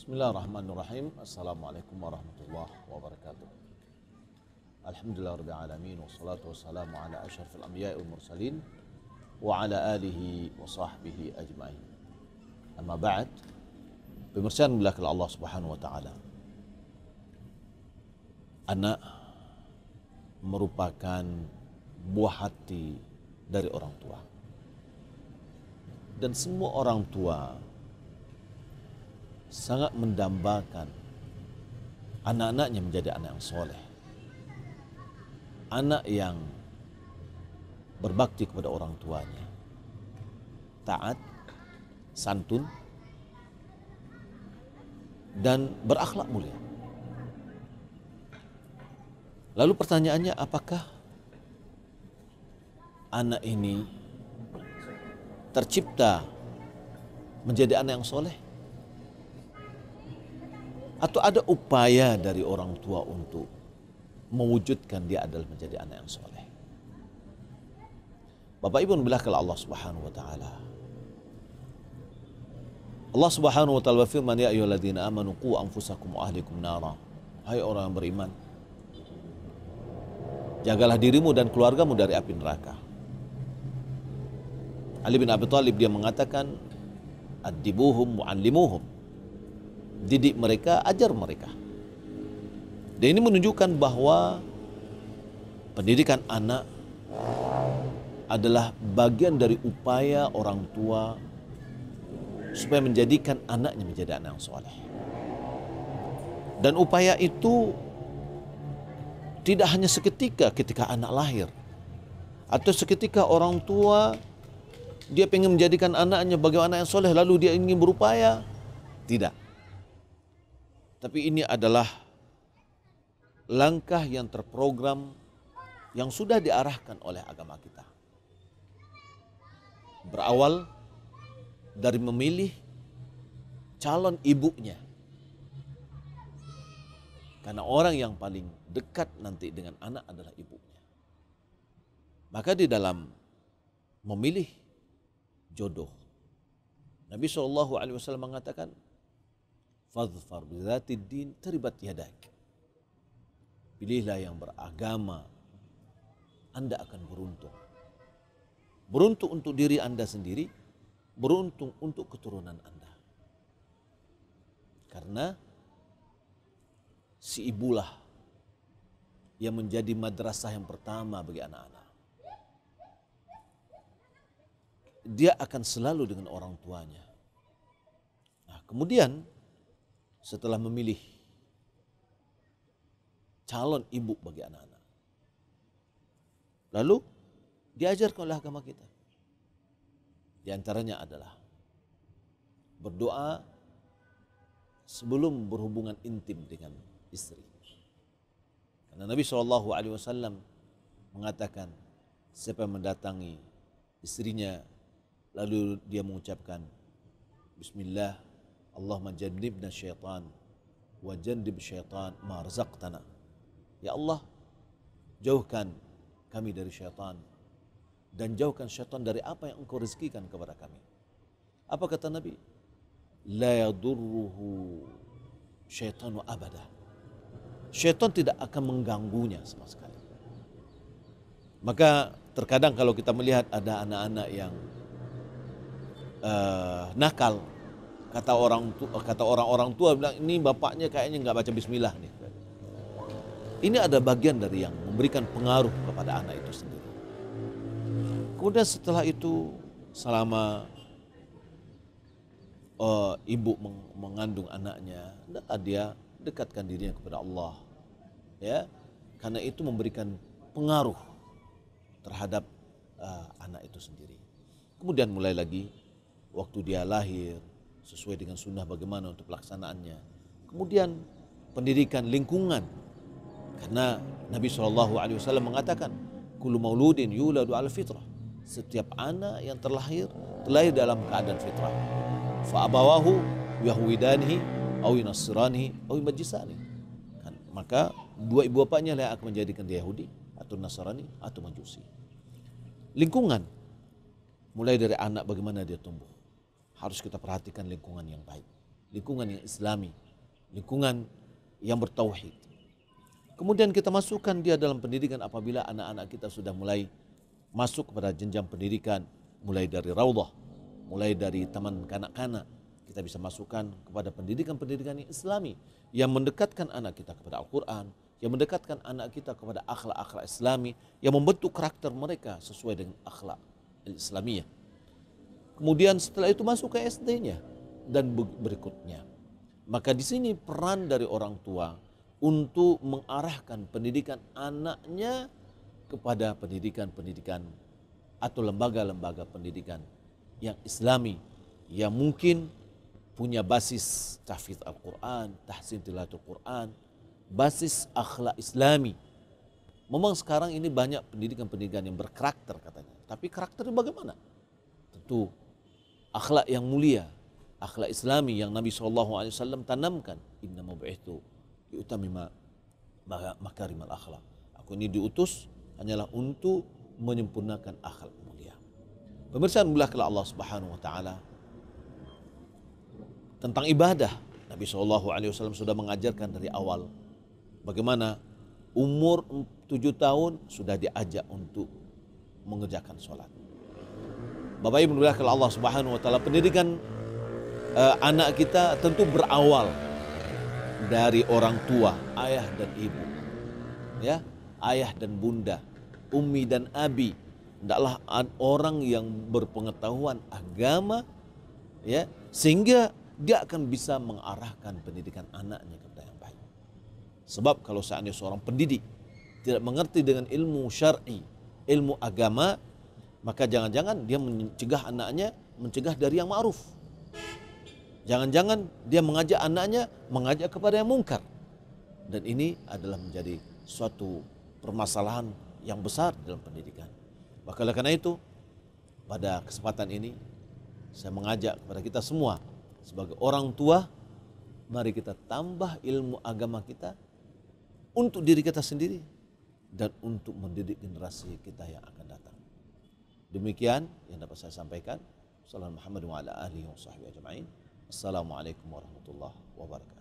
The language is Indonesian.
Bismillahirrahmanirrahim. Assalamualaikum warahmatullahi wabarakatuh. Alhamdulillah rabbil alamin wassalatu wassalamu ala asyrafil anbiya'i wal mursalin wa ala alihi wa sahbihi ajma'in. Amma ba'd. Pemirsa yang Allah Subhanahu wa taala. Anak merupakan buah hati dari orang tua. Dan semua orang tua sangat mendambakan anak-anaknya menjadi anak yang soleh. Anak yang berbakti kepada orang tuanya. Taat, santun, dan berakhlak mulia. Lalu pertanyaannya apakah anak ini tercipta menjadi anak yang soleh? Atau ada upaya dari orang tua untuk mewujudkan dia adalah menjadi anak yang soleh. Bapak Ibu bilah kalau Allah Subhanahu wa taala. Allah Subhanahu wa taala berfirman ya ayyuhalladzina amanu qu anfusakum wa ahlikum nara. Hai orang yang beriman. Jagalah dirimu dan keluargamu dari api neraka. Ali bin Abi Thalib dia mengatakan adibuhum muallimuhum didik mereka, ajar mereka. Dan ini menunjukkan bahwa pendidikan anak adalah bagian dari upaya orang tua supaya menjadikan anaknya menjadi anak yang soleh. Dan upaya itu tidak hanya seketika ketika anak lahir atau seketika orang tua dia ingin menjadikan anaknya bagaimana anak yang soleh lalu dia ingin berupaya tidak tapi ini adalah langkah yang terprogram yang sudah diarahkan oleh agama kita. Berawal dari memilih calon ibunya. Karena orang yang paling dekat nanti dengan anak adalah ibunya. Maka di dalam memilih jodoh, Nabi Shallallahu Alaihi Wasallam mengatakan, fadfar din teribat yadak. Pilihlah yang beragama. Anda akan beruntung. Beruntung untuk diri Anda sendiri, beruntung untuk keturunan Anda. Karena si ibulah yang menjadi madrasah yang pertama bagi anak-anak. Dia akan selalu dengan orang tuanya. Nah, kemudian setelah memilih calon ibu bagi anak-anak. Lalu oleh agama kita. Di antaranya adalah berdoa sebelum berhubungan intim dengan istri. Karena Nabi Shallallahu Alaihi Wasallam mengatakan, siapa yang mendatangi istrinya lalu dia mengucapkan Bismillah Allahumma jannibna syaitan wa jannib syaitan ma razaqtana. Ya Allah, jauhkan kami dari syaitan dan jauhkan syaitan dari apa yang engkau rezekikan kepada kami. Apa kata Nabi? La yadurruhu syaitanu abadah. Syaitan tidak akan mengganggunya sama sekali. Maka terkadang kalau kita melihat ada anak-anak yang uh, nakal, kata orang kata orang-orang tua bilang ini bapaknya kayaknya nggak baca bismillah nih. Ini ada bagian dari yang memberikan pengaruh kepada anak itu sendiri. Kemudian setelah itu selama uh, ibu mengandung anaknya, dia dekatkan dirinya kepada Allah. Ya, karena itu memberikan pengaruh terhadap uh, anak itu sendiri. Kemudian mulai lagi waktu dia lahir, sesuai dengan sunnah bagaimana untuk pelaksanaannya. Kemudian pendidikan lingkungan karena Nabi Shallallahu Alaihi Wasallam mengatakan kulu mauludin yuladu al fitrah setiap anak yang terlahir terlahir dalam keadaan fitrah fa'abawahu yahwidanihi awi yunasiranihi awi majisani kan, maka dua ibu bapaknya lah akan menjadikan dia Yahudi atau Nasrani atau Majusi lingkungan mulai dari anak bagaimana dia tumbuh harus kita perhatikan lingkungan yang baik, lingkungan yang islami, lingkungan yang bertauhid. Kemudian kita masukkan dia dalam pendidikan apabila anak-anak kita sudah mulai masuk kepada jenjang pendidikan, mulai dari raudhah, mulai dari taman kanak-kanak, kita bisa masukkan kepada pendidikan-pendidikan yang islami yang mendekatkan anak kita kepada Al-Quran, yang mendekatkan anak kita kepada akhlak-akhlak islami, yang membentuk karakter mereka sesuai dengan akhlak islamiyah. Kemudian setelah itu masuk ke SD-nya dan berikutnya. Maka di sini peran dari orang tua untuk mengarahkan pendidikan anaknya kepada pendidikan-pendidikan atau lembaga-lembaga pendidikan yang islami yang mungkin punya basis tahfidz Al-Quran, tahsin tilatul Quran, basis akhlak islami. Memang sekarang ini banyak pendidikan-pendidikan yang berkarakter katanya. Tapi karakternya bagaimana? Tentu akhlak yang mulia, akhlak islami yang Nabi SAW tanamkan. Inna mub'ithu diutamima makarimal akhlak. Aku ini diutus hanyalah untuk menyempurnakan akhlak mulia. Pemirsa belakang Allah Subhanahu wa taala tentang ibadah. Nabi SAW sudah mengajarkan dari awal bagaimana umur tujuh tahun sudah diajak untuk mengerjakan sholat. Bapak Ibu kalau Allah Subhanahu wa taala, pendidikan uh, anak kita tentu berawal dari orang tua, ayah dan ibu. Ya, ayah dan bunda, umi dan abi. Tidaklah orang yang berpengetahuan agama ya, sehingga dia akan bisa mengarahkan pendidikan anaknya kepada yang baik. Sebab kalau seandainya seorang pendidik tidak mengerti dengan ilmu syar'i, ilmu agama, maka jangan-jangan dia mencegah anaknya mencegah dari yang ma'ruf. Jangan-jangan dia mengajak anaknya mengajak kepada yang mungkar. Dan ini adalah menjadi suatu permasalahan yang besar dalam pendidikan. Maka oleh karena itu, pada kesempatan ini saya mengajak kepada kita semua sebagai orang tua, mari kita tambah ilmu agama kita untuk diri kita sendiri dan untuk mendidik generasi kita yang akan datang. Demikian yang dapat saya sampaikan. Assalamualaikum warahmatullahi wabarakatuh.